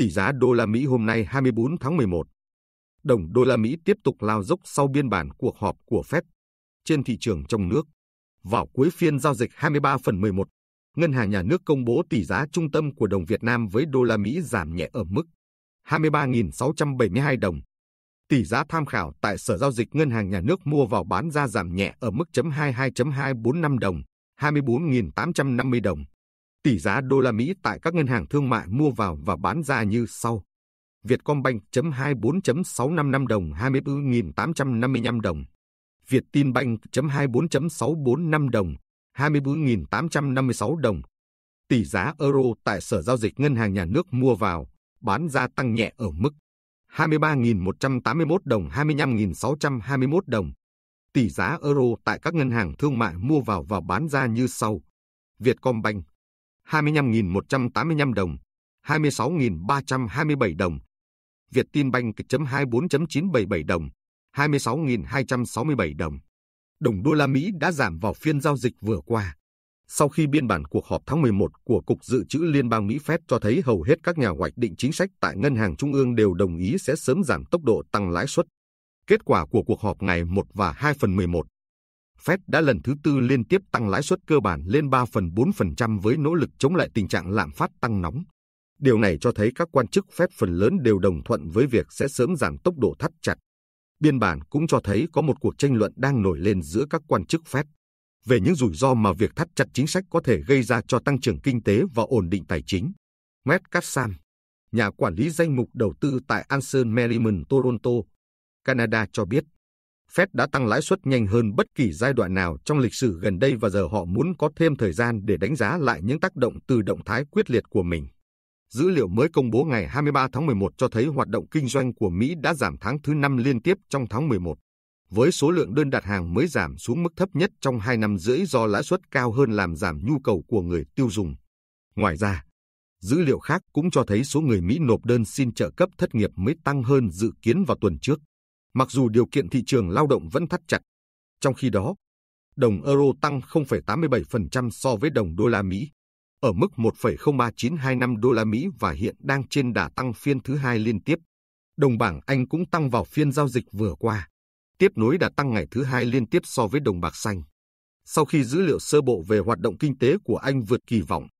Tỷ giá đô la Mỹ hôm nay 24 tháng 11. Đồng đô la Mỹ tiếp tục lao dốc sau biên bản cuộc họp của Fed trên thị trường trong nước. Vào cuối phiên giao dịch 23 phần 11, Ngân hàng Nhà nước công bố tỷ giá trung tâm của đồng Việt Nam với đô la Mỹ giảm nhẹ ở mức 23.672 đồng. Tỷ giá tham khảo tại Sở Giao dịch Ngân hàng Nhà nước mua vào bán ra giảm nhẹ ở mức 22.245 đồng, 24.850 đồng tỷ giá đô la Mỹ tại các ngân hàng thương mại mua vào và bán ra như sau. Vietcombank.24.655 đồng 24.855 đồng. Vietinbank.24.645 đồng 24.856 đồng. Tỷ giá euro tại Sở Giao dịch Ngân hàng Nhà nước mua vào, bán ra tăng nhẹ ở mức 23.181 đồng 25.621 đồng. Tỷ giá euro tại các ngân hàng thương mại mua vào và bán ra như sau. Vietcombank 25.185 đồng, 26.327 đồng. Vietinbank 24.977 đồng, 26.267 đồng. Đồng đô la Mỹ đã giảm vào phiên giao dịch vừa qua. Sau khi biên bản cuộc họp tháng 11 của Cục Dự trữ Liên bang Mỹ Fed cho thấy hầu hết các nhà hoạch định chính sách tại ngân hàng trung ương đều đồng ý sẽ sớm giảm tốc độ tăng lãi suất. Kết quả của cuộc họp ngày 1 và 2 phần 11 Fed đã lần thứ tư liên tiếp tăng lãi suất cơ bản lên 3 phần 4% với nỗ lực chống lại tình trạng lạm phát tăng nóng. Điều này cho thấy các quan chức Fed phần lớn đều đồng thuận với việc sẽ sớm giảm tốc độ thắt chặt. Biên bản cũng cho thấy có một cuộc tranh luận đang nổi lên giữa các quan chức Fed về những rủi ro mà việc thắt chặt chính sách có thể gây ra cho tăng trưởng kinh tế và ổn định tài chính. Matt Kassam, nhà quản lý danh mục đầu tư tại Anson Merriman Toronto, Canada cho biết Fed đã tăng lãi suất nhanh hơn bất kỳ giai đoạn nào trong lịch sử gần đây và giờ họ muốn có thêm thời gian để đánh giá lại những tác động từ động thái quyết liệt của mình. Dữ liệu mới công bố ngày 23 tháng 11 cho thấy hoạt động kinh doanh của Mỹ đã giảm tháng thứ năm liên tiếp trong tháng 11, với số lượng đơn đặt hàng mới giảm xuống mức thấp nhất trong 2 năm rưỡi do lãi suất cao hơn làm giảm nhu cầu của người tiêu dùng. Ngoài ra, dữ liệu khác cũng cho thấy số người Mỹ nộp đơn xin trợ cấp thất nghiệp mới tăng hơn dự kiến vào tuần trước mặc dù điều kiện thị trường lao động vẫn thắt chặt. Trong khi đó, đồng euro tăng 0,87% so với đồng đô la Mỹ, ở mức 1,03925 đô la Mỹ và hiện đang trên đà tăng phiên thứ hai liên tiếp. Đồng bảng Anh cũng tăng vào phiên giao dịch vừa qua, tiếp nối đà tăng ngày thứ hai liên tiếp so với đồng bạc xanh. Sau khi dữ liệu sơ bộ về hoạt động kinh tế của Anh vượt kỳ vọng,